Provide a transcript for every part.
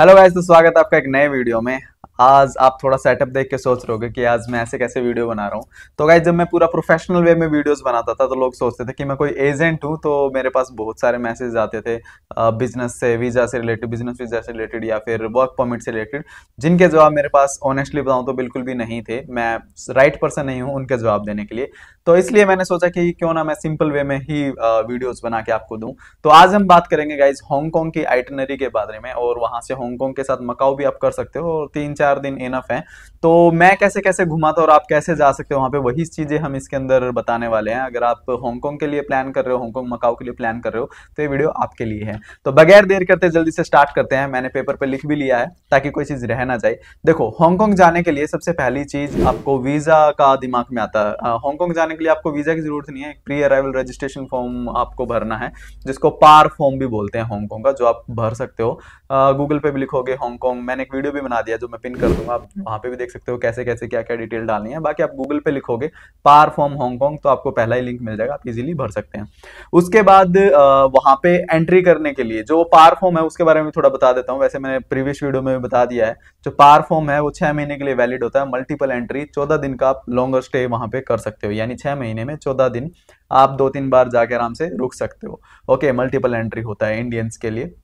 hello guys तो स्वागत है आपका एक नए वीडियो में आज आप थोड़ा सेटअप देख के सोच रहे हो कि आज मैं ऐसे कैसे वीडियो बना रहा हूँ तो गाइज जब मैं पूरा प्रोफेशनल वे में वीडियोस बनाता था तो लोग सोचते थे कि मैं कोई एजेंट हूँ तो मेरे पास बहुत सारे मैसेज आते थे बिजनेस से वीज़ा से रिलेटेड बिजनेस वीज़ा से रिलेटेड या फिर वर्क परमिट से रिलेटेड जिनके जवाब मेरे पास ऑनेस्टली बताऊँ तो बिल्कुल भी नहीं थे मैं राइट पर्सन नहीं हूँ उनके जवाब देने के लिए तो इसलिए मैंने सोचा कि क्यों ना मैं सिंपल वे में ही वीडियोज बना के आपको दूँ तो आज हम बात करेंगे गाइज हांगकॉन्ग की आइटनरी के बारे में और वहां से हांगकॉन्ग के साथ मकाऊ भी आप कर सकते हो और तीन चार दिन इनफ है तो मैं कैसे कैसे घुमा था और आप कैसे जा सकते हो वहाँ पे वही चीज़ें हम इसके अंदर बताने वाले हैं अगर आप हांगकॉन्ग के लिए प्लान कर रहे हो हांगकॉन्ग मकाओ के लिए प्लान कर रहे हो तो ये वीडियो आपके लिए है तो बगैर देर करते जल्दी से स्टार्ट करते हैं मैंने पेपर पर लिख भी लिया है ताकि कोई चीज़ रह ना जाए देखो हांगकॉन्ग जाने के लिए सबसे पहली चीज़ आपको वीज़ा का दिमाग में आता है हांगकॉन्ग जाने के लिए आपको वीज़ा की ज़रूरत नहीं है प्री अराइवल रजिस्ट्रेशन फॉर्म आपको भरना है जिसको पार फॉर्म भी बोलते हैं हांगकॉन्ग का जो आप भर सकते हो गूगल पे भी लिखोगे हांगकॉन्ग मैंने एक वीडियो भी बना दिया जो मैं पिन पिन कर दूंगा आप वहां पे भी देख सकते हो कैसे कैसे क्या क्या डिटेल डालनी है बाकी आप गूगल पे लिखोगे पार फॉर्म हांगकॉन्ग तो आपको पहला ही लिंक मिल जाएगा आप इजिली भर सकते हैं उसके बाद वहां पे एंट्री करने के लिए जो पार फॉर्म है उसके बारे में थोड़ा बता देता हूँ वैसे मैंने प्रीवियस वीडियो में भी बता दिया है जो पार फॉर्म है वो छह महीने के लिए वैलिड होता है मल्टीपल एंट्री चौदह दिन का आप लॉन्गर स्टे वहां पे कर सकते हो यानी छह महीने में चौदह दिन आप दो तीन बार जाके आराम से रुक सकते हो ओके मल्टीपल एंट्री होता है इंडियंस के लिए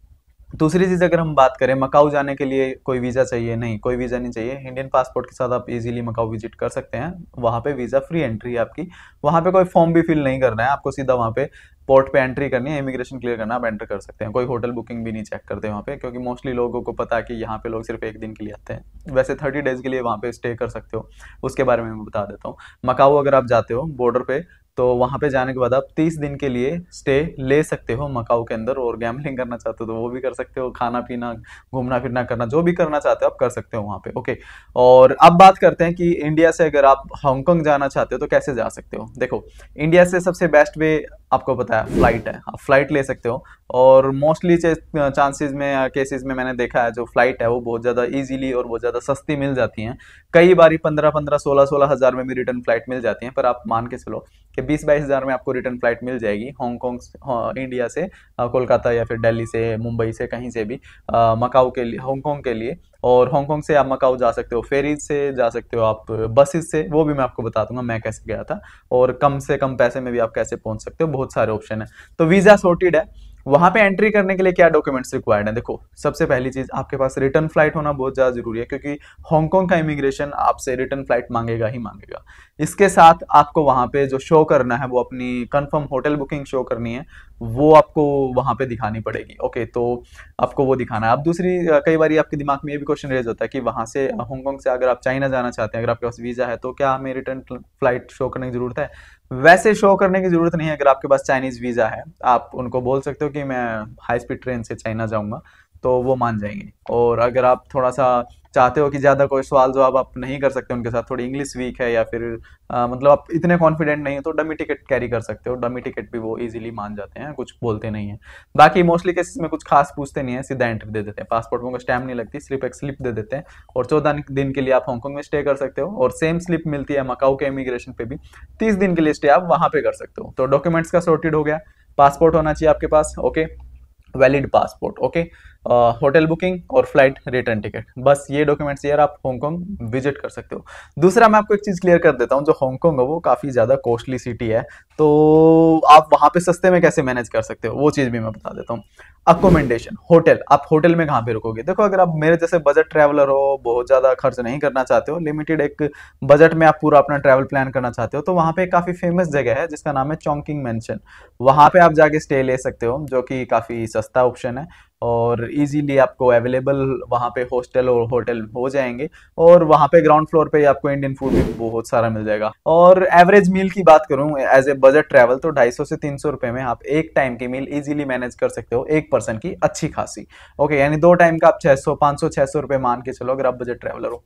दूसरी चीज़ अगर हम बात करें मकाऊ जाने के लिए कोई वीज़ा चाहिए नहीं कोई वीज़ा नहीं चाहिए इंडियन पासपोर्ट के साथ आप इजीली मकाऊ विजिट कर सकते हैं वहाँ पे वीज़ा फ्री एंट्री है आपकी वहाँ पे कोई फॉर्म भी फिल नहीं करना है आपको सीधा वहाँ पे पोर्ट पे एंट्री करनी है इमिग्रेशन क्लियर करना आप एंटर कर सकते हैं कोई होटल बुकिंग भी नहीं चेक करते वहाँ पे क्योंकि मोस्टली लोगों को पता है कि यहाँ पे लोग सिर्फ एक दिन के लिए आते हैं वैसे थर्टी डेज़ के लिए वहाँ पे स्टे कर सकते हो उसके बारे में मैं बता देता हूँ मकाऊ अगर आप जाते हो बॉर्डर पे तो वहाँ पे जाने के बाद आप तीस दिन के लिए स्टे ले सकते हो मकाऊ के अंदर और गैम्बलिंग करना चाहते हो तो वो भी कर सकते हो खाना पीना घूमना फिरना करना जो भी करना चाहते हो आप कर सकते हो वहाँ पे ओके और अब बात करते हैं कि इंडिया से अगर आप हांगकॉन्ग जाना चाहते हो तो कैसे जा सकते हो देखो इंडिया से सबसे बेस्ट वे आपको पता है फ्लाइट है आप फ्लाइट ले सकते हो और मोस्टली चांसेस में केसेस में मैंने देखा है जो फ्लाइट है वो बहुत ज़्यादा इजीली और बहुत ज़्यादा सस्ती मिल जाती हैं कई बार पंद्रह पंद्रह सोलह सोलह हज़ार में भी रिटर्न फ्लाइट मिल जाती हैं पर आप मान के चलो कि बीस बाईस हज़ार में आपको रिटर्न फ्लाइट मिल जाएगी हांगकॉन्ग इंडिया से कोलकाता या फिर दिल्ली से मुंबई से कहीं से भी मकाऊ के लिए हांगकॉन्ग के लिए और हांगकॉन्ग से आप मकाऊ जा सकते हो फेरीज से जा सकते हो आप बसेस से वो भी मैं आपको बता दूंगा मैं कैसे गया था और कम से कम पैसे में भी आप कैसे पहुंच सकते हो बहुत सारे ऑप्शन है तो वीज़ा सोर्टेड है वहां पे एंट्री करने के लिए क्या डॉक्यूमेंट्स रिक्वायर्ड है देखो सबसे पहली चीज आपके पास रिटर्न फ्लाइट होना बहुत ज्यादा जरूरी है क्योंकि हांगकांग का इमिग्रेशन आपसे रिटर्न फ्लाइट मांगेगा ही मांगेगा इसके साथ आपको वहां पे जो शो करना है वो अपनी कंफर्म होटल बुकिंग शो करनी है वो आपको वहाँ पे दिखानी पड़ेगी ओके तो आपको वो दिखाना है अब दूसरी कई बार आपके दिमाग में ये भी क्वेश्चन रेज होता है कि वहाँ से हांगकॉन्ग से अगर आप चाइना जाना चाहते हैं अगर आपके पास वीज़ा है तो क्या हमें रिटर्न फ्लाइट शो करने की ज़रूरत है वैसे शो करने की ज़रूरत नहीं है अगर आपके पास चाइनीज़ वीज़ा है आप उनको बोल सकते हो कि मैं हाई स्पीड ट्रेन से चाइना जाऊँगा तो वो मान जाएंगे और अगर आप थोड़ा सा चाहते हो कि ज़्यादा कोई सवाल जवाब आप नहीं कर सकते उनके साथ थोड़ी इंग्लिश वीक है या फिर आ, मतलब आप इतने कॉन्फिडेंट नहीं हो तो डमी टिकट कैरी कर सकते हो डमी टिकट भी वो इजीली मान जाते हैं कुछ बोलते नहीं है बाकी मोस्टली केसेस में कुछ खास पूछते नहीं है सीधा एंट्री दे देते हैं पासपोर्ट में स्टैम्प नहीं लगती स्लिप एक स्लिप दे देते हैं और चौदह दिन के लिए आप हांगकॉन्ग में स्टे कर सकते हो और सेम स्लिप मिलती है मकाऊ के इमिग्रेशन पे भी तीस दिन के लिए स्टे आप वहां पे कर सकते हो तो डॉक्यूमेंट्स का सोर्टेड हो गया पासपोर्ट होना चाहिए आपके पास okay valid passport okay hotel booking और फ्लाइट रिटर्न टिकट बस ये डॉक्यूमेंट्स यार आप हांगकॉन्ग विजिट कर सकते हो दूसरा मैं आपको एक चीज़ क्लियर कर देता हूँ जो हांगकॉन्ग है वो काफ़ी ज़्यादा कॉस्टली सिटी है तो आप वहाँ पे सस्ते में कैसे मैनेज कर सकते हो वो चीज़ भी मैं बता देता हूँ अकोमेंडेशन होटल आप होटल में कहाँ पे रुकोगे देखो अगर आप मेरे जैसे बजट ट्रैवलर हो बहुत ज़्यादा खर्च नहीं करना चाहते हो लिमिटेड एक बजट में आप पूरा अपना ट्रैवल प्लान करना चाहते हो तो वहाँ पे काफ़ी फेमस जगह है जिसका नाम है चौंकिंग मैंशन वहाँ पे आप जाके स्टे ले सकते हो जो कि काफ़ी सस्ता ऑप्शन है और इजीली आपको अवेलेबल वहाँ पे हॉस्टल और होटल हो जाएंगे और वहाँ पे ग्राउंड फ्लोर पे आपको इंडियन फूड भी बहुत सारा मिल जाएगा और एवरेज मील की बात करूँ एज ए बजट ट्रैवल तो 250 से 300 रुपए में आप एक टाइम की मील इजीली मैनेज कर सकते हो एक पर्सन की अच्छी खासी ओके यानी दो टाइम का आप सौ 500 सौ रुपए मान के चलो अगर आप बजट ट्रैवलर हो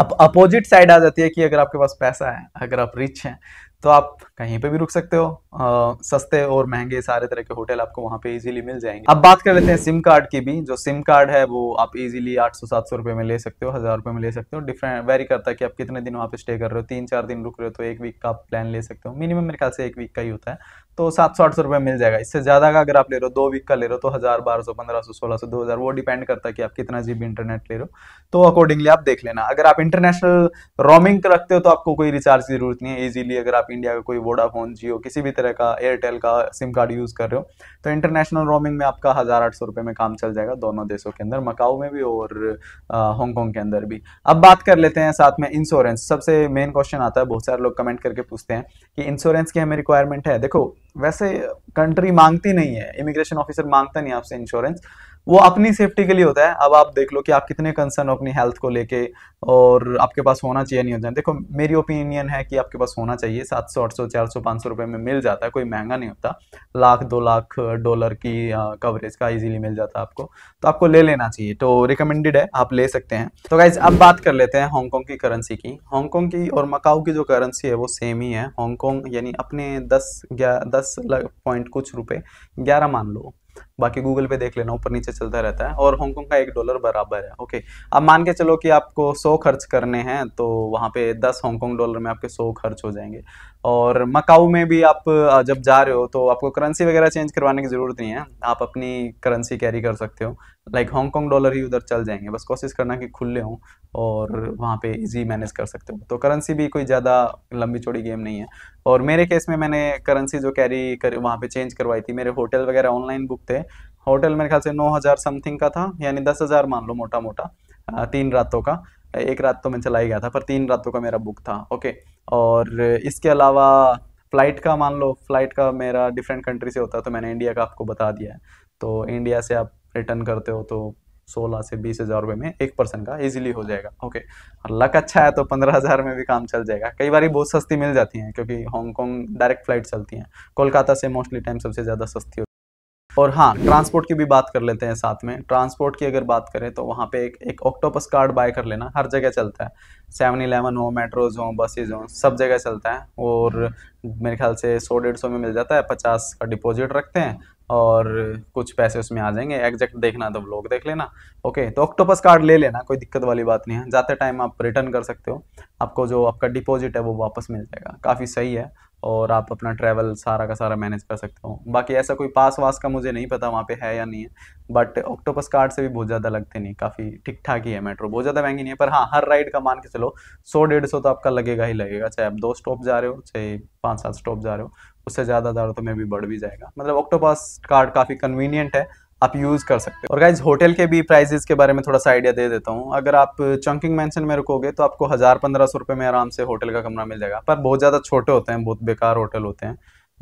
अब अपोजिट साइड आ जाती है कि अगर आपके पास पैसा है अगर आप रिच हैं तो आप कहीं पे भी रुक सकते हो आ, सस्ते और महंगे सारे तरह के होटल आपको वहाँ पे इजीली मिल जाएंगे अब बात कर लेते हैं सिम कार्ड की भी जो सिम कार्ड है वो आप इजीली 800-700 रुपए में ले सकते हो हज़ार रुपये में ले सकते हो डिफरेंट वेरी करता है कि आप कितने दिन वहाँ पे स्टे कर रहे हो तीन चार दिन रुक रहे हो तो एक वीक का प्लान ले सकते हो मिनिमम मेरे ख्याल से एक वीक का ही होता है तो सात सौ आठ सौ रुपये मिल जाएगा इससे ज़्यादा का अगर आप ले रहे हो दो वीक का ले रहे हो तो हज़ार बारह सौ पंद्रह सौ सोलह सौ दो हज़ार वो डिपेंड करता है कि आप कितना जी इंटरनेट ले रहे हो तो अकॉर्डिंगली आप देख लेना अगर आप इंटरनेशनल रोमिंग रखते हो तो आपको कोई रिचार्ज की जरूरत नहीं है ईजिली अगर आप इंडिया का कोई वोडाफोन जियो किसी भी तरह का एयरटेल का सिम कार्ड यूज़ कर रहे हो तो इंटरनेशनल रोमिंग में आपका हज़ार आठ सौ रुपये में काम चल जाएगा दोनों देशों के अंदर मकाऊ में भी और हांगकॉन्ग के अंदर भी अब बात कर लेते हैं साथ में इंश्योरेंस सबसे मेन क्वेश्चन आता है बहुत सारे लोग कमेंट करके पूछते हैं कि इंश्योरेंस की हमें रिक्वायरमेंट है देखो वैसे कंट्री मांगती नहीं है इमिग्रेशन ऑफिसर मांगता नहीं आपसे इंश्योरेंस वो अपनी सेफ्टी के लिए होता है अब आप देख लो कि आप कितने कंसर्न हो अपनी हेल्थ को लेके और आपके पास होना चाहिए नहीं होता है देखो मेरी ओपिनियन है कि आपके पास होना चाहिए सात सौ आठ सौ चार सौ पाँच सौ रुपये में मिल जाता है कोई महंगा नहीं होता लाख दो लाख डॉलर की कवरेज का इजीली मिल जाता है आपको तो आपको ले लेना चाहिए तो रिकमेंडेड है आप ले सकते हैं तो गाइज अब बात कर लेते हैं हांगकॉन्ग की करेंसी की हांगकॉन्ग की और मकाओ की जो करेंसी है वो सेम ही है हांगकॉन्ग यानी अपने दस ग्यारह दस पॉइंट कुछ रुपये ग्यारह मान लो बाकी गूगल पे देख लेना ऊपर नीचे चलता रहता है और हांगकॉन्ग का एक डॉलर बराबर है ओके अब मान के चलो कि आपको सौ खर्च करने हैं तो वहाँ पे दस हांगकॉन्ग डॉलर में आपके सौ खर्च हो जाएंगे और मकाऊ में भी आप जब जा रहे हो तो आपको करेंसी वगैरह चेंज करवाने की ज़रूरत नहीं है आप अपनी करेंसी कैरी कर सकते हो लाइक हांगकॉन्ग डॉलर ही उधर चल जाएंगे बस कोशिश करना कि खुले हों और वहाँ पे इजी मैनेज कर सकते हो तो करेंसी भी कोई ज़्यादा लंबी चौड़ी गेम नहीं है और मेरे केस में मैंने करेंसी जो कैरी कर वहाँ पर चेंज करवाई थी मेरे होटल वगैरह ऑनलाइन बुक थे होटल मेरे ख्याल से नौ हज़ार समथिंग का था यानी दस हज़ार मान लो मोटा मोटा तीन रातों का एक रात तो मैं चला ही गया था पर तीन रातों का मेरा बुक था ओके और इसके अलावा फ़्लाइट का मान लो फ़्लाइट का मेरा डिफरेंट कंट्री से होता है तो मैंने इंडिया का आपको बता दिया है तो इंडिया से आप रिटर्न करते हो तो सोलह से बीस हज़ार रुपये में एक पर्सन का इजीली हो जाएगा ओके और लक अच्छा है तो पंद्रह हज़ार में भी काम चल जाएगा कई बार बहुत सस्ती मिल जाती हैं क्योंकि हांगकॉन्ग डायरेक्ट फ्लाइट चलती हैं कोलकाता से मोस्टली टाइम सबसे ज़्यादा सस्ती और हाँ ट्रांसपोर्ट की भी बात कर लेते हैं साथ में ट्रांसपोर्ट की अगर बात करें तो वहाँ पे एक एक ऑक्टोपस कार्ड बाय कर लेना हर जगह चलता है सेवन इलेवन हो मेट्रोज हो बसेज हो सब जगह चलता है और मेरे ख्याल से सौ डेढ़ सौ में मिल जाता है पचास का डिपॉजिट रखते हैं और कुछ पैसे उसमें आ जाएंगे एग्जैक्ट देखना तो ब्लॉग देख लेना ओके तो ऑक्टोपस कार्ड ले लेना कोई दिक्कत वाली बात नहीं है जाते टाइम आप रिटर्न कर सकते हो आपको जो आपका डिपॉजिट है वो वापस मिल जाएगा काफ़ी सही है और आप अपना ट्रैवल सारा का सारा मैनेज कर सकते हो बाकी ऐसा कोई पास वास का मुझे नहीं पता वहाँ पे है या नहीं है बट ऑक्टोपस कार्ड से भी बहुत ज़्यादा लगते नहीं काफ़ी ठीक ठाक ही है मेट्रो बहुत ज़्यादा महंगी नहीं है पर हाँ हर राइड का मान के चलो सौ डेढ़ सौ तो आपका लगेगा ही लगेगा चाहे आप दो स्टॉप जा रहे हो चाहे पाँच सात स्टॉप जा रहे हो उससे ज़्यादा दर तो में भी बढ़ भी जाएगा मतलब ऑक्टोपस कार्ड काफ़ी कन्वीनियंट है आप यूज़ कर सकते हो और गाइज होटल के भी प्राइजेस के बारे में थोड़ा सा आइडिया दे देता हूँ अगर आप चंकिंग मैंसन में रुकोगे तो आपको हज़ार पंद्रह सौ रुपये में आराम से होटल का कमरा मिल जाएगा पर बहुत ज़्यादा छोटे होते हैं बहुत बेकार होटल होते हैं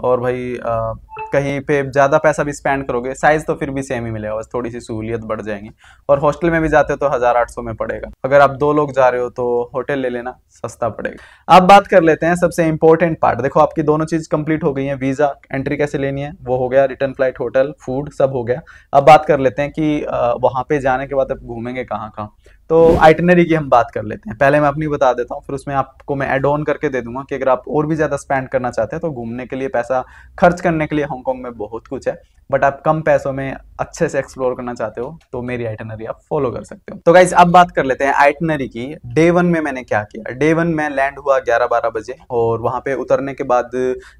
और भाई आ, कहीं पे ज़्यादा पैसा भी स्पेंड करोगे साइज़ तो फिर भी सेम ही मिलेगा बस थोड़ी सी सहूलियत बढ़ जाएंगी और हॉस्टल में भी जाते हो तो हज़ार आठ सौ में पड़ेगा अगर आप दो लोग जा रहे हो तो होटल ले लेना सस्ता पड़ेगा अब बात कर लेते हैं सबसे इंपॉर्टेंट पार्ट देखो आपकी दोनों चीज़ कंप्लीट हो गई है वीज़ा एंट्री कैसे लेनी है वो हो गया रिटर्न फ्लाइट होटल फूड सब हो गया अब बात कर लेते हैं कि वहाँ पर जाने के बाद आप घूमेंगे कहाँ कहाँ तो आइटनरी की हम बात कर लेते हैं पहले मैं अपनी बता देता हूँ फिर उसमें आपको मैं एड ऑन करके दे दूंगा कि अगर आप और भी ज़्यादा स्पेंड करना चाहते हैं तो घूमने के लिए पैसा खर्च करने के लिए हांगकॉन्ग में बहुत कुछ है बट आप कम पैसों में अच्छे से एक्सप्लोर करना चाहते हो तो मेरी आइटनरी आप फॉलो कर सकते हो तो गाइज अब बात कर लेते हैं आइटनरी की डे वन में मैंने क्या किया डे वन में लैंड हुआ ग्यारह बारह बजे और वहां पे उतरने के बाद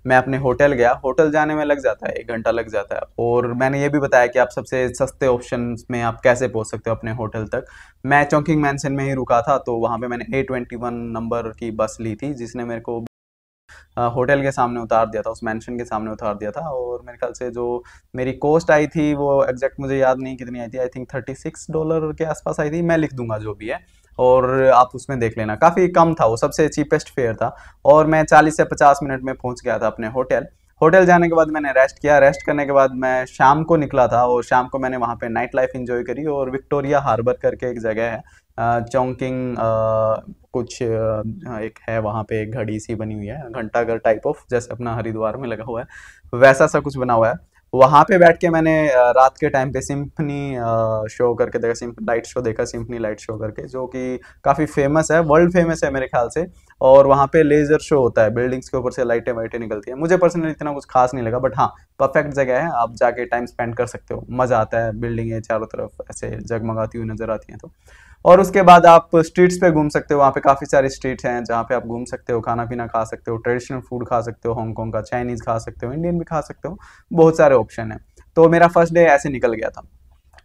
मैं अपने होटल गया होटल जाने में लग जाता है एक घंटा लग जाता है और मैंने ये भी बताया कि आप सबसे सस्ते ऑप्शन में आप कैसे पहुंच सकते हो अपने होटल तक मैं चौकिंग मैंसन में ही रुका था तो वहाँ पर मैंने ए नंबर की बस ली थी जिसने मेरे को होटल के सामने उतार दिया था उस मैंशन के सामने उतार दिया था और मेरे ख्याल से जो मेरी कॉस्ट आई थी वो एग्जैक्ट मुझे याद नहीं कितनी आई थी I think thirty six dollar के आसपास आई थी मैं लिख दूंगा जो भी है और आप उसमें देख लेना काफ़ी कम था वो सबसे चीपेस्ट फेयर था और मैं चालीस से पचास मिनट में पहुँच गया था अपने होटल होटल जाने के बाद मैंने रेस्ट किया रेस्ट करने के बाद मैं शाम को निकला था और शाम को मैंने वहाँ पे नाइट लाइफ इन्जॉय करी और विक्टोरिया हार्बर करके एक जगह है चौंकिंग कुछ एक है वहाँ पे घड़ी सी बनी हुई है घंटाघर टाइप ऑफ जैसे अपना हरिद्वार में लगा हुआ है वैसा सा कुछ बना हुआ है वहाँ पे बैठ के मैंने रात के टाइम पे सिम्फनी शो करके देखा सिम्फ लाइट शो देखा सिम्फनी लाइट शो करके जो कि काफ़ी फेमस है वर्ल्ड फेमस है मेरे ख्याल से और वहाँ पे लेज़र शो होता है बिल्डिंग्स के ऊपर से लाइटें वाइटें निकलती हैं मुझे पर्सनली इतना कुछ खास नहीं लगा बट हाँ परफेक्ट जगह है आप जाके टाइम स्पेंड कर सकते हो मज़ा आता है है चारों तरफ ऐसे जगमगाती हुई नज़र आती हैं तो और उसके बाद आप स्ट्रीट्स पे घूम सकते हो वहाँ पे काफ़ी सारे स्ट्रीट्स हैं जहाँ पे आप घूम सकते हो खाना पीना खा सकते हो ट्रेडिशनल फूड खा सकते हो हांगकॉन्ग का चाइनीज़ खा सकते हो इंडियन भी खा सकते हो बहुत सारे ऑप्शन हैं तो मेरा फर्स्ट डे ऐसे निकल गया था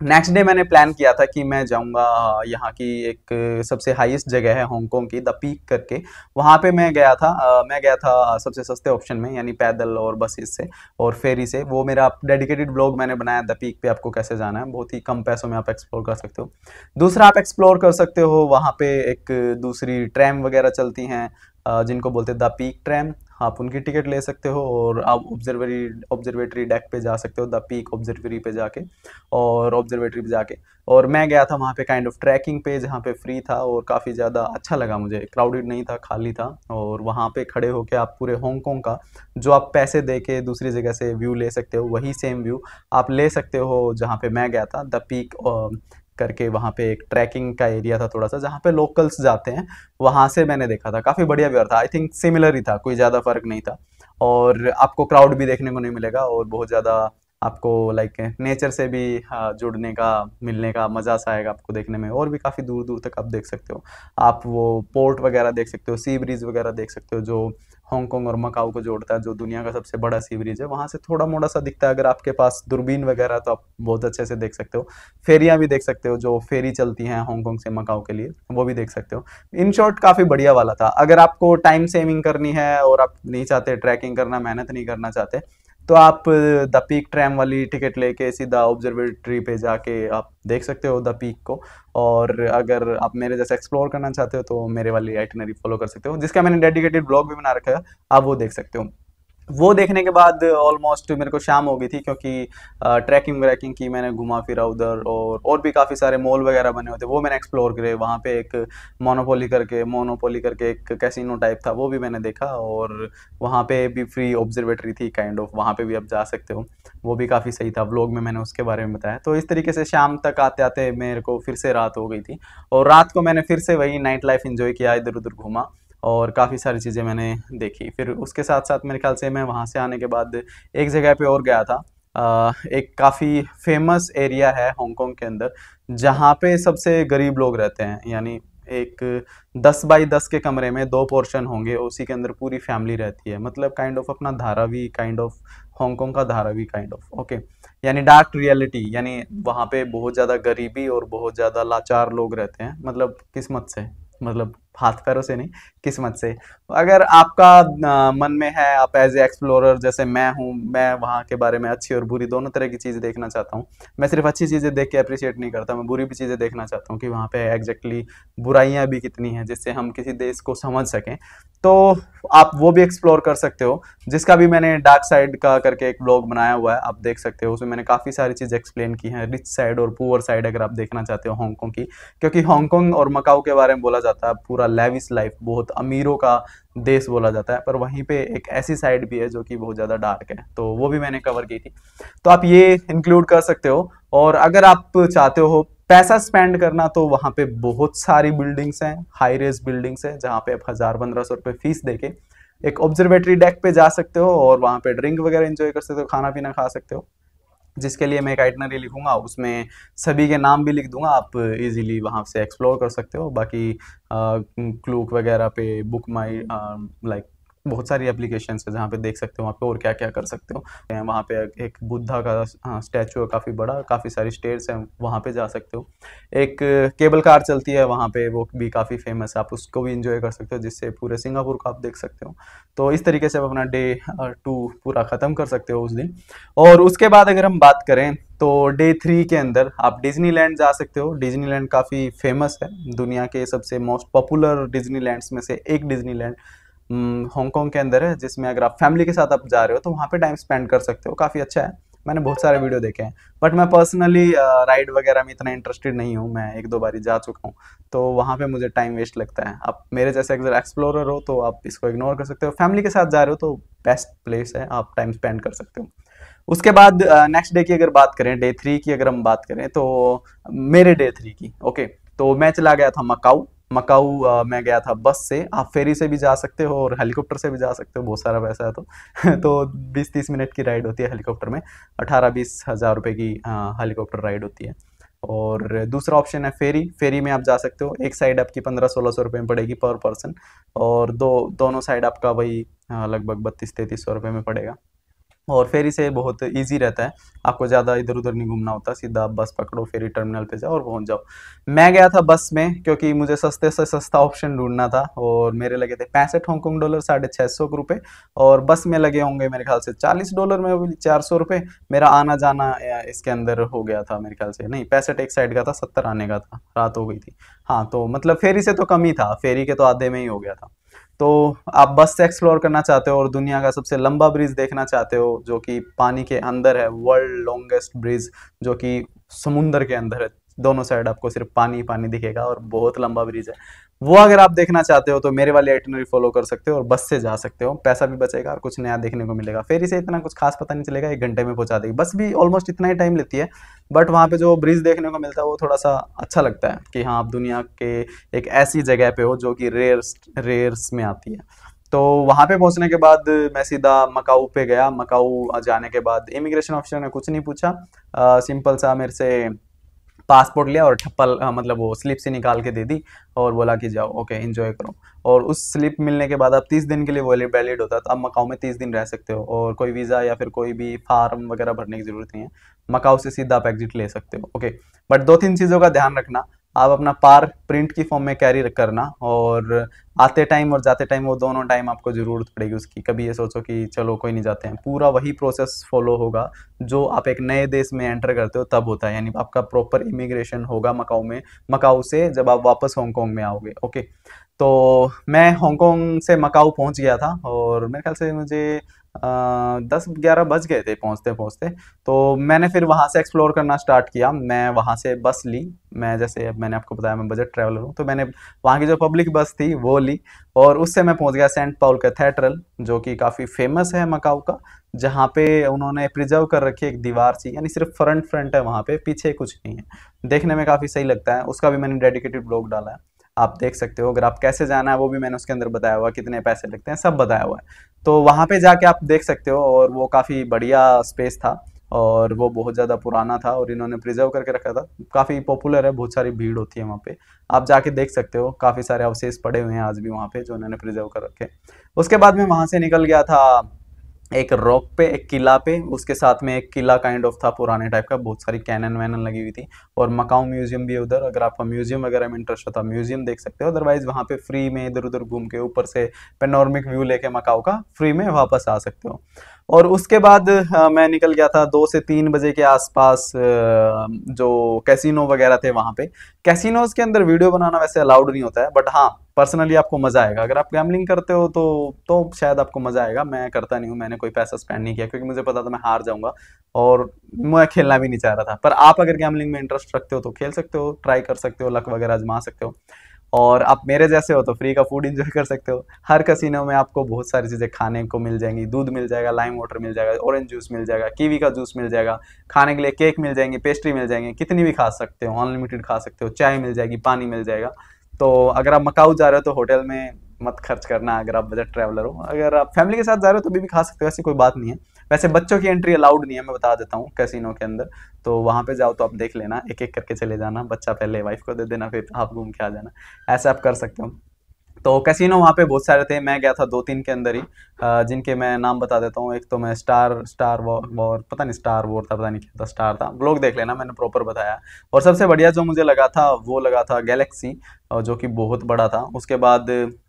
नेक्स्ट डे मैंने प्लान किया था कि मैं जाऊंगा यहाँ की एक सबसे हाईएस्ट जगह है हांगकांग की द पीक करके वहाँ पे मैं गया था आ, मैं गया था सबसे सस्ते ऑप्शन में यानी पैदल और बसेस से और फेरी से वो मेरा डेडिकेटेड ब्लॉग मैंने बनाया द पीक पे आपको कैसे जाना है बहुत ही कम पैसों में आप एक्सप्लोर कर सकते हो दूसरा आप एक्सप्लोर कर सकते हो वहाँ पर एक दूसरी ट्रैम वगैरह चलती हैं जिनको बोलते हैं द पीक ट्रैम आप उनकी टिकट ले सकते हो और आप ऑब्जर्वरी ऑब्जर्वेटरी डेक पे जा सकते हो द पीक ऑब्जर्वेटरी पे जाके और ऑब्जर्वेटरी पे जाके और मैं गया था वहाँ पे काइंड ऑफ ट्रैकिंग पे जहाँ पे फ्री था और काफ़ी ज़्यादा अच्छा लगा मुझे क्राउडेड नहीं था खाली था और वहाँ पे खड़े होके आप पूरे हांगकॉन्ग का जो आप पैसे दे के दूसरी जगह से व्यू ले सकते हो वही सेम व्यू आप ले सकते हो जहाँ पे मैं गया था द पीक करके वहाँ पे एक ट्रैकिंग का एरिया था थोड़ा सा जहाँ पे लोकल्स जाते हैं वहाँ से मैंने देखा था काफ़ी बढ़िया व्यवहार था आई थिंक सिमिलर ही था कोई ज़्यादा फर्क नहीं था और आपको क्राउड भी देखने को नहीं मिलेगा और बहुत ज़्यादा आपको लाइक नेचर से भी हाँ, जुड़ने का मिलने का मज़ा सा आएगा आपको देखने में और भी काफ़ी दूर दूर तक आप देख सकते हो आप वो पोर्ट वगैरह देख सकते हो सी ब्रिज वगैरह देख सकते हो जो हांगकॉन्ग और मकाऊ को जोड़ता है जो दुनिया का सबसे बड़ा सी ब्रिज है वहाँ से थोड़ा मोड़ा सा दिखता है अगर आपके पास दूरबीन वगैरह तो आप बहुत अच्छे से देख सकते हो फेरियाँ भी देख सकते हो जो फेरी चलती हैं हांगकॉन्ग से मकाऊ के लिए वो भी देख सकते हो इन शॉर्ट काफ़ी बढ़िया वाला था अगर आपको टाइम सेविंग करनी है और आप नहीं चाहते ट्रैकिंग करना मेहनत नहीं करना चाहते तो आप द पीक ट्रैम वाली टिकट लेके सीधा ऑब्जर्वेटरी पे जाके आप देख सकते हो द पीक को और अगर आप मेरे जैसे एक्सप्लोर करना चाहते हो तो मेरे वाली आइटनरी फॉलो कर सकते हो जिसका मैंने डेडिकेटेड ब्लॉग भी बना रखा है आप वो देख सकते हो वो देखने के बाद ऑलमोस्ट मेरे को शाम हो गई थी क्योंकि ट्रैकिंग व्रैकिंग की मैंने घुमा फिरा उधर और और भी काफ़ी सारे मॉल वगैरह बने होते वो मैंने एक्सप्लोर करे वहाँ पे एक मोनोपोली करके मोनोपोली करके एक कैसीनो टाइप था वो भी मैंने देखा और वहाँ पे भी फ्री ऑब्जर्वेटरी थी काइंड ऑफ वहाँ पर भी आप जा सकते हो वो भी काफ़ी सही था व्लॉग में मैंने उसके बारे में बताया तो इस तरीके से शाम तक आते आते मेरे को फिर से रात हो गई थी और रात को मैंने फिर से वही नाइट लाइफ इन्जॉय किया इधर उधर घूमा और काफ़ी सारी चीज़ें मैंने देखी फिर उसके साथ साथ मेरे ख्याल से मैं वहाँ से आने के बाद एक जगह पे और गया था एक काफ़ी फेमस एरिया है हांगकॉन्ग के अंदर जहाँ पे सबसे गरीब लोग रहते हैं यानी एक दस बाई दस के कमरे में दो पोर्शन होंगे उसी के अंदर पूरी फैमिली रहती है मतलब काइंड ऑफ अपना धारावी काइंड ऑफ हांगकॉन्ग का धारावी काइंड ऑफ ओके यानी डार्क रियलिटी यानी वहाँ पे बहुत ज़्यादा गरीबी और बहुत ज़्यादा लाचार लोग रहते हैं मतलब किस्मत से मतलब हाथ पैरों से नहीं किस्मत से अगर आपका मन में है आप एज ए एक्सप्लोरर जैसे मैं हूँ मैं वहाँ के बारे में अच्छी और बुरी दोनों तरह की चीजें देखना चाहता हूँ मैं सिर्फ अच्छी चीज़ें देख के अप्रिशिएट नहीं करता मैं बुरी भी चीज़ें देखना चाहता हूँ कि वहाँ पे एग्जैक्टली बुराइयाँ भी कितनी हैं जिससे हम किसी देश को समझ सकें तो आप वो भी एक्सप्लोर कर सकते हो जिसका भी मैंने डार्क साइड का करके एक ब्लॉग बनाया हुआ है आप देख सकते हो उसमें मैंने काफ़ी सारी चीज़ें एक्सप्लेन की हैं रिच साइड और पुअर साइड अगर आप देखना चाहते हो हांगकॉन्ग की क्योंकि हांगकॉन्ग और मकाऊ के बारे में बोला जाता है पूरा थोड़ा लेविस लाइफ बहुत अमीरों का देश बोला जाता है पर वहीं पे एक ऐसी साइड भी है जो कि बहुत ज़्यादा डार्क है तो वो भी मैंने कवर की थी तो आप ये इंक्लूड कर सकते हो और अगर आप चाहते हो पैसा स्पेंड करना तो वहाँ पे बहुत सारी बिल्डिंग्स हैं हाई रेज बिल्डिंग्स हैं जहाँ पे आप हज़ार पंद्रह सौ रुपये फीस दे एक ऑब्जर्वेटरी डेक पे जा सकते हो और वहाँ पे ड्रिंक वगैरह एंजॉय कर सकते हो खाना पीना खा सकते हो जिसके लिए मैं एक आइटनरी लिखूँगा उसमें सभी के नाम भी लिख दूंगा आप इजीली वहाँ से एक्सप्लोर कर सकते हो बाकी क्लूक वगैरह पे बुक माई लाइक बहुत सारी एप्लीकेशन है जहाँ पे देख सकते हो वहाँ पे और क्या क्या कर सकते हो वहाँ पे एक बुद्धा का स्टैचू हाँ, है काफ़ी बड़ा काफ़ी सारी स्टेट्स हैं वहाँ पे जा सकते हो एक केबल कार चलती है वहाँ पे वो भी काफ़ी फेमस है आप उसको भी इंजॉय कर सकते हो जिससे पूरे सिंगापुर को आप देख सकते हो तो इस तरीके से आप अपना डे टू पूरा ख़त्म कर सकते हो उस दिन और उसके बाद अगर हम बात करें तो डे थ्री के अंदर आप डिज्नीलैंड जा सकते हो डिज्नीलैंड काफ़ी फेमस है दुनिया के सबसे मोस्ट पॉपुलर डिज्नीलैंड्स में से एक डिज्नीलैंड हांगकॉन्ग हम्म, के अंदर है जिसमें अगर आप फैमिली के साथ आप जा रहे हो तो वहाँ पे टाइम स्पेंड कर सकते हो काफ़ी अच्छा है मैंने बहुत सारे वीडियो देखे हैं बट मैं पर्सनली राइड वगैरह में इतना इंटरेस्टेड नहीं हूँ मैं एक दो बारी जा चुका हूँ तो वहाँ पे मुझे टाइम वेस्ट लगता है आप मेरे जैसे अगर एक्सप्लोरर हो तो आप इसको इग्नोर कर सकते हो फैमिली के साथ जा रहे हो तो बेस्ट प्लेस है आप टाइम स्पेंड कर सकते हो उसके बाद नेक्स्ट डे की अगर बात करें डे थ्री की अगर हम बात करें तो मेरे डे थ्री की ओके तो मैं चला गया था मकाऊ मकाऊ मैं गया था बस से आप फेरी से भी जा सकते हो और हेलीकॉप्टर से भी जा सकते हो बहुत सारा पैसा है तो तो बीस तीस मिनट की राइड होती है हेलीकॉप्टर में अठारह बीस हज़ार रुपये की हेलीकॉप्टर राइड होती है और दूसरा ऑप्शन है फेरी फेरी में आप जा सकते हो एक साइड आपकी पंद्रह सोलह सौ रुपये में पड़ेगी पर पर्सन और दो दोनों साइड आपका वही लगभग बत्तीस तैंतीस सौ रुपये में पड़ेगा और फेरी से बहुत इजी रहता है आपको ज़्यादा इधर उधर नहीं घूमना होता सीधा आप बस पकड़ो फेरी टर्मिनल पे जाओ और पहुंच जाओ मैं गया था बस में क्योंकि मुझे सस्ते से सस्ता ऑप्शन ढूंढना था और मेरे लगे थे पैंसठ हांगकॉन्ग डॉलर साढ़े छः सौ रुपये और बस में लगे होंगे मेरे ख्याल से चालीस डॉलर में चार सौ रुपये मेरा आना जाना इसके अंदर हो गया था मेरे ख्याल से नहीं पैंसठ एक साइड का था सत्तर आने का था रात हो गई थी हाँ तो मतलब फेरी से तो कम ही था फेरी के तो आधे में ही हो गया था तो आप बस से एक्सप्लोर करना चाहते हो और दुनिया का सबसे लंबा ब्रिज देखना चाहते हो जो कि पानी के अंदर है वर्ल्ड लॉन्गेस्ट ब्रिज जो कि समुंदर के अंदर है दोनों साइड आपको सिर्फ पानी पानी दिखेगा और बहुत लंबा ब्रिज है वो अगर आप देखना चाहते हो तो मेरे वाले आइटनरी फॉलो कर सकते हो और बस से जा सकते हो पैसा भी बचेगा और कुछ नया देखने को मिलेगा फेरी से इतना कुछ खास पता नहीं चलेगा एक घंटे में पहुंचा देगी बस भी ऑलमोस्ट इतना ही टाइम लेती है बट वहाँ पे जो ब्रिज देखने को मिलता है वो थोड़ा सा अच्छा लगता है कि हाँ आप दुनिया के एक ऐसी जगह पे हो जो कि रेयर्स रेयर्स में आती है तो वहाँ पे पहुँचने के बाद मैं सीधा मकाऊ पे गया मकाऊ जाने के बाद इमिग्रेशन ऑफिसर ने कुछ नहीं पूछा सिंपल सा मेरे से पासपोर्ट लिया और ठप्पल मतलब वो स्लिप से निकाल के दे दी और बोला कि जाओ ओके इन्जॉय करो और उस स्लिप मिलने के बाद आप तीस दिन के लिए वैलिड वैलिड होता है तो आप मकाओ में तीस दिन रह सकते हो और कोई वीज़ा या फिर कोई भी फार्म वगैरह भरने की ज़रूरत नहीं है मकाओ से सीधा आप एग्जिट ले सकते हो ओके बट दो तीन चीज़ों का ध्यान रखना आप अपना पार प्रिंट की फॉर्म में कैरी करना और आते टाइम और जाते टाइम वो दोनों टाइम आपको ज़रूरत पड़ेगी उसकी कभी ये सोचो कि चलो कोई नहीं जाते हैं पूरा वही प्रोसेस फॉलो होगा जो आप एक नए देश में एंटर करते हो तब होता है यानी आपका प्रॉपर इमिग्रेशन होगा मकाऊ में मकाऊ से जब आप वापस हांगकॉन्ग में आओगे ओके तो मैं हांगकॉन्ग से मकाऊ पहुंच गया था और मेरे ख्याल से मुझे दस ग्यारह बज गए थे पहुंचते पहुंचते तो मैंने फिर वहां से एक्सप्लोर करना स्टार्ट किया मैं वहां से बस ली मैं जैसे मैंने आपको बताया मैं बजट ट्रैवलर हूं तो मैंने वहां की जो पब्लिक बस थी वो ली और उससे मैं पहुंच गया सेंट पाउल कैथेड्रल जो कि काफ़ी फेमस है मकाऊ का जहाँ पे उन्होंने प्रिजर्व कर रखी एक दीवार सी यानी सिर्फ फ्रंट फ्रंट है वहाँ पे पीछे कुछ नहीं है देखने में काफ़ी सही लगता है उसका भी मैंने डेडिकेटेड ब्लॉग डाला है आप देख सकते हो अगर आप कैसे जाना है वो भी मैंने उसके अंदर बताया हुआ कितने पैसे लगते हैं सब बताया हुआ है तो वहाँ पे जाके आप देख सकते हो और वो काफ़ी बढ़िया स्पेस था और वो बहुत ज़्यादा पुराना था और इन्होंने प्रिजर्व करके रखा था काफ़ी पॉपुलर है बहुत सारी भीड़ होती है वहाँ पे आप जाके देख सकते हो काफ़ी सारे अवशेष पड़े हुए हैं आज भी वहाँ पे जो इन्होंने प्रिजर्व कर रखे उसके बाद में वहाँ से निकल गया था एक रॉक पे एक किला पे उसके साथ में एक किला काइंड ऑफ था पुराने टाइप का बहुत सारी कैनन वैनन लगी हुई थी और मकाऊ म्यूजियम भी है उधर अगर आपका म्यूजियम वगैरह में इंटरेस्ट होता तो म्यूजियम देख सकते हो अदरवाइज वहाँ पे फ्री में इधर उधर घूम के ऊपर से पेनॉर्मिक व्यू लेके मकाऊ का फ्री में वापस आ सकते हो और उसके बाद आ, मैं निकल गया था दो से तीन बजे के आसपास जो कैसीनो वगैरह थे वहाँ पे कैसीनोज के अंदर वीडियो बनाना वैसे अलाउड नहीं होता है बट हाँ पर्सनली आपको मज़ा आएगा अगर आप गैमलिंग करते हो तो तो शायद आपको मज़ा आएगा मैं करता नहीं हूँ मैंने कोई पैसा स्पेंड नहीं किया क्योंकि मुझे पता था मैं हार जाऊंगा और मैं खेलना भी नहीं चाह रहा था पर आप अगर गैमलिंग में इंटरेस्ट रखते हो तो खेल सकते हो ट्राई कर सकते हो लक वगैरह आजमा सकते हो और आप मेरे जैसे हो तो फ्री का फूड इंजॉय कर सकते हो हर कसीनो में आपको बहुत सारी चीज़ें खाने को मिल जाएंगी दूध मिल जाएगा लाइम वाटर मिल जाएगा ऑरेंज जूस मिल जाएगा कीवी का जूस मिल जाएगा खाने के लिए केक मिल जाएंगे पेस्ट्री मिल जाएंगे कितनी भी खा सकते हो अनलिमिटेड खा सकते हो चाय मिल जाएगी पानी मिल जाएगा तो अगर आप मकाऊ जा रहे हो तो होटल में मत खर्च करना अगर आप बजट ट्रैवलर हो अगर आप फैमिली के साथ जा रहे हो तो भी, भी खा सकते हो ऐसी कोई बात नहीं है वैसे बच्चों की एंट्री अलाउड नहीं है मैं बता देता हूँ कैसीनो के अंदर तो वहाँ पे जाओ तो आप देख लेना एक एक करके चले जाना बच्चा पहले वाइफ को दे देना फिर आप घूम के आ जाना ऐसे आप कर सकते हो तो कैसीनो वहाँ पे बहुत सारे थे मैं गया था दो तीन के अंदर ही जिनके मैं नाम बता देता हूँ एक तो मैं स्टार स्टार वॉर वॉर पता नहीं स्टार वॉर था पता नहीं क्या था स्टार था ब्लॉग देख लेना मैंने प्रॉपर बताया और सबसे बढ़िया जो मुझे लगा था वो लगा था गैलेक्सी जो कि बहुत बड़ा था उसके बाद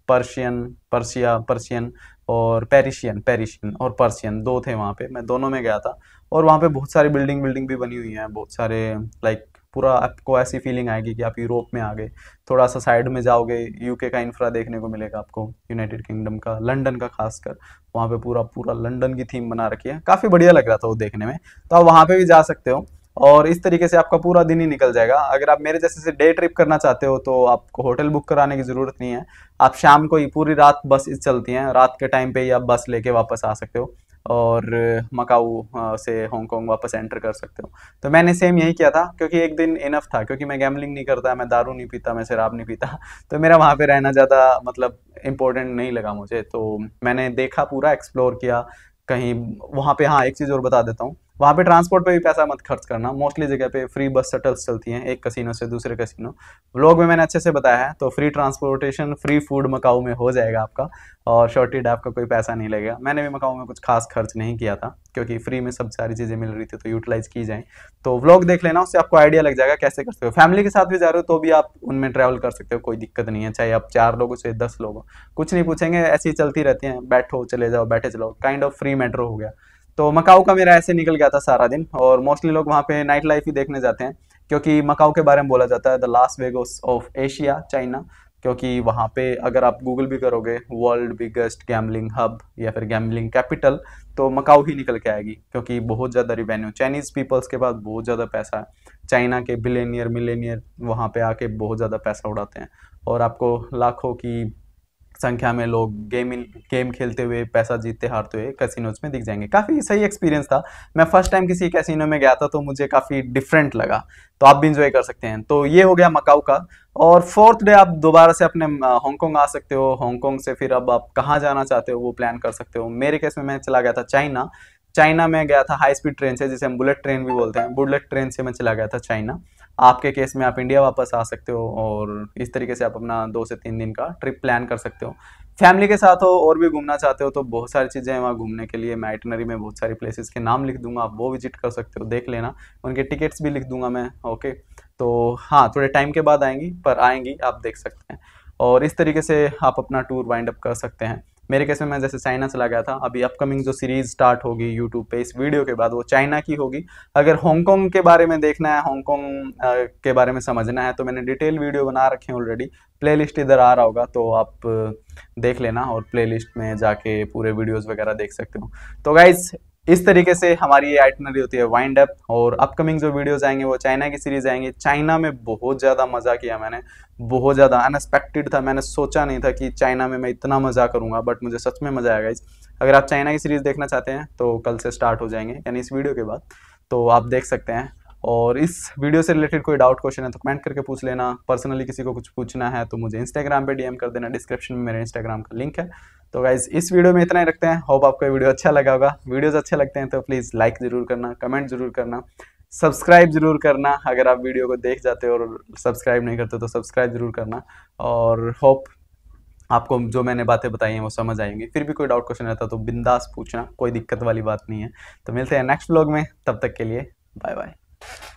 पर्शियन पर्शिया पर्शियन और पेरिशियन पेरिशियन और पर्सियन दो थे वहाँ पे मैं दोनों में गया था और वहाँ पे बहुत सारी बिल्डिंग बिल्डिंग भी बनी हुई हैं बहुत सारे लाइक पूरा आपको ऐसी फीलिंग आएगी कि आप यूरोप में आ गए थोड़ा सा साइड में जाओगे यूके का इंफ्रा देखने को मिलेगा आपको यूनाइटेड किंगडम का लंदन का खासकर वहाँ पे पूरा पूरा लंदन की थीम बना रखी है काफ़ी बढ़िया लग रहा था वो देखने में तो आप वहाँ पर भी जा सकते हो और इस तरीके से आपका पूरा दिन ही निकल जाएगा अगर आप मेरे जैसे से डे ट्रिप करना चाहते हो तो आपको होटल बुक कराने की ज़रूरत नहीं है आप शाम को ही पूरी रात बस चलती हैं रात के टाइम पे ही आप बस लेके वापस आ सकते हो और मकाऊ से हांगकॉन्ग वापस एंटर कर सकते हो तो मैंने सेम यही किया था क्योंकि एक दिन इनफ था क्योंकि मैं गैमलिंग नहीं करता मैं दारू नहीं पीता मैं शराब नहीं पीता तो मेरा वहाँ पे रहना ज़्यादा मतलब इम्पोर्टेंट नहीं लगा मुझे तो मैंने देखा पूरा एक्सप्लोर किया कहीं वहाँ पे हाँ एक चीज़ और बता देता हूँ वहाँ पे ट्रांसपोर्ट पे भी पैसा मत खर्च करना मोस्टली जगह पे फ्री बस शटल्स चलती हैं एक कसिनो से दूसरे कसिनो व्लॉग में मैंने अच्छे से बताया है तो free transportation free food Macau में हो जाएगा आपका और शॉर्टेड आपका का कोई पैसा नहीं लगेगा मैंने भी मकाऊ में कुछ खास खर्च नहीं किया था क्योंकि फ्री में सब सारी चीज़ें मिल रही थी तो यूटिलाइज की जाएँ तो व्लॉग देख लेना उससे आपको आइडिया लग जाएगा कैसे कर सकते हो फैमिली के साथ भी जा रहे हो तो भी आप उनमें ट्रैवल कर सकते हो कोई दिक्कत नहीं है चाहे आप चार लोग हो दस लोग कुछ नहीं पूछेंगे ऐसी चलती रहती हैं बैठो चले जाओ बैठे चलाओ काइंड ऑफ फ्री मेट्रो हो गया तो मकाऊ का मेरा ऐसे निकल गया था सारा दिन और मोस्टली लोग वहाँ पे नाइट लाइफ ही देखने जाते हैं क्योंकि मकाऊ के बारे में बोला जाता है the last Vegas of Asia China क्योंकि वहाँ पे अगर आप गूगल भी करोगे वर्ल्ड बिगेस्ट गैमलिंग हब या फिर गैमलिंग कैपिटल तो मकाऊ ही निकल के आएगी क्योंकि बहुत ज़्यादा रिवेन्यू चाइनीज़ पीपल्स के पास बहुत ज़्यादा पैसा है चाइना के बिलेनियर मिलेनियर वहाँ पे आके बहुत ज़्यादा पैसा उड़ाते हैं और आपको लाखों की संख्या में लोग गेम गेम खेलते हुए पैसा जीतते हारते हुए कैसीनोज में दिख जाएंगे काफ़ी सही एक्सपीरियंस था मैं फर्स्ट टाइम किसी कैसीनो में गया था तो मुझे काफ़ी डिफरेंट लगा तो आप भी इंजॉय कर सकते हैं तो ये हो गया मकाऊ का और फोर्थ डे आप दोबारा से अपने हांगकॉन्ग आ सकते हो हांगकॉन्ग से फिर अब आप कहाँ जाना चाहते हो वो प्लान कर सकते हो मेरे केस में मैं चला गया था चाइना चाइना में गया था हाई स्पीड ट्रेन से जिसे हम बुलेट ट्रेन भी बोलते हैं बुलेट ट्रेन से मैं चला गया था चाइना आपके केस में आप इंडिया वापस आ सकते हो और इस तरीके से आप अपना दो से तीन दिन का ट्रिप प्लान कर सकते हो फैमिली के साथ हो और भी घूमना चाहते हो तो बहुत सारी चीज़ें हैं वहाँ घूमने के लिए मैं आइटनरी में बहुत सारी प्लेसेस के नाम लिख दूंगा आप वो विजिट कर सकते हो देख लेना उनके टिकट्स भी लिख दूंगा मैं ओके तो हाँ थोड़े टाइम के बाद आएंगी पर आएंगी आप देख सकते हैं और इस तरीके से आप अपना टूर वाइंड अप कर सकते हैं मेरे केस में मैं जैसे चाइना चला गया था अभी अपकमिंग जो सीरीज स्टार्ट होगी यूट्यूब पे इस वीडियो के बाद वो चाइना की होगी अगर हांगकॉन्ग के बारे में देखना है हांगकॉन्ग के बारे में समझना है तो मैंने डिटेल वीडियो बना रखे हैं ऑलरेडी प्लेलिस्ट इधर आ रहा होगा तो आप देख लेना और प्लेलिस्ट में जाके पूरे वीडियोस वगैरह देख सकते हो तो गाइज इस तरीके से हमारी ये आइटनरी होती है वाइंड अप और अपकमिंग जो वीडियोस आएंगे वो चाइना की सीरीज़ आएंगे चाइना में बहुत ज़्यादा मज़ा किया मैंने बहुत ज़्यादा अनएक्सपेक्टेड था मैंने सोचा नहीं था कि चाइना में मैं इतना मज़ा करूँगा बट मुझे सच में मज़ा आएगा इस अगर आप चाइना की सीरीज़ देखना चाहते हैं तो कल से स्टार्ट हो जाएंगे यानी इस वीडियो के बाद तो आप देख सकते हैं और इस वीडियो से रिलेटेड कोई डाउट क्वेश्चन है तो कमेंट करके पूछ लेना पर्सनली किसी को कुछ पूछना है तो मुझे इंस्टाग्राम पे डीएम कर देना डिस्क्रिप्शन में मेरे इंस्टाग्राम का लिंक है तो गाइज इस वीडियो में इतना ही रखते हैं होप आपको वीडियो अच्छा लगा होगा वीडियोज़ अच्छे लगते हैं तो प्लीज़ लाइक ज़रूर करना कमेंट ज़रूर करना सब्सक्राइब जरूर करना अगर आप वीडियो को देख जाते हो और सब्सक्राइब नहीं करते तो सब्सक्राइब जरूर करना और होप आपको जो मैंने बातें बताई हैं वो समझ आएंगी फिर भी कोई डाउट क्वेश्चन रहता तो बिंदास पूछना कोई दिक्कत वाली बात नहीं है तो मिलते हैं नेक्स्ट ब्लॉग में तब तक के लिए बाय बाय you